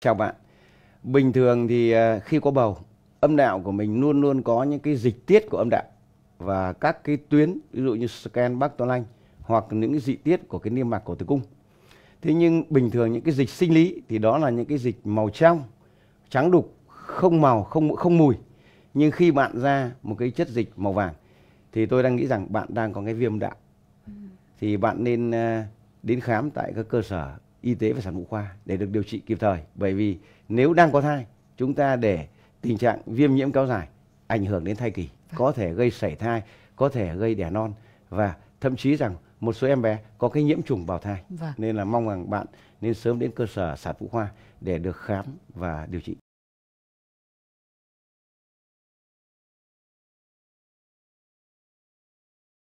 Chào bạn. Bình thường thì ờ, khi có bầu, âm đạo của mình luôn luôn có những cái dịch tiết của âm đạo và các cái tuyến, ví dụ như scan Bắc Toan Lanh hoặc những cái dị tiết của cái niêm mạc cổ tử cung. Thế nhưng bình thường những cái dịch sinh lý thì đó là những cái dịch màu trong, trắng đục, không màu, không không mùi. Nhưng khi bạn ra một cái chất dịch màu vàng thì tôi đang nghĩ rằng bạn đang có cái viêm đạo. Ừ. Thì bạn nên ờ, đến khám tại các cơ sở y tế và sản phụ khoa để được điều trị kịp thời bởi vì nếu đang có thai chúng ta để tình trạng viêm nhiễm kéo dài ảnh hưởng đến thai kỳ có thể gây sảy thai có thể gây đẻ non và thậm chí rằng một số em bé có cái nhiễm trùng bào thai vâng. nên là mong rằng bạn nên sớm đến cơ sở sản phụ khoa để được khám và điều trị